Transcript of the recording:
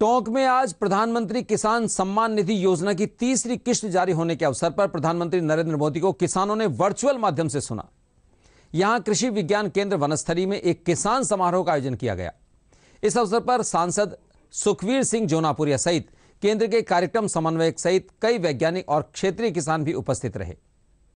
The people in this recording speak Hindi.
टोंक में आज प्रधानमंत्री किसान सम्मान निधि योजना की तीसरी किश्त जारी होने के अवसर पर प्रधानमंत्री नरेंद्र मोदी को किसानों ने वर्चुअल माध्यम से सुना यहां कृषि विज्ञान केंद्र वनस्थली में एक किसान समारोह का आयोजन किया गया इस अवसर पर सांसद सुखवीर सिंह जोनापुरिया सहित केंद्र के कार्यक्रम समन्वयक सहित कई वैज्ञानिक और क्षेत्रीय किसान भी उपस्थित रहे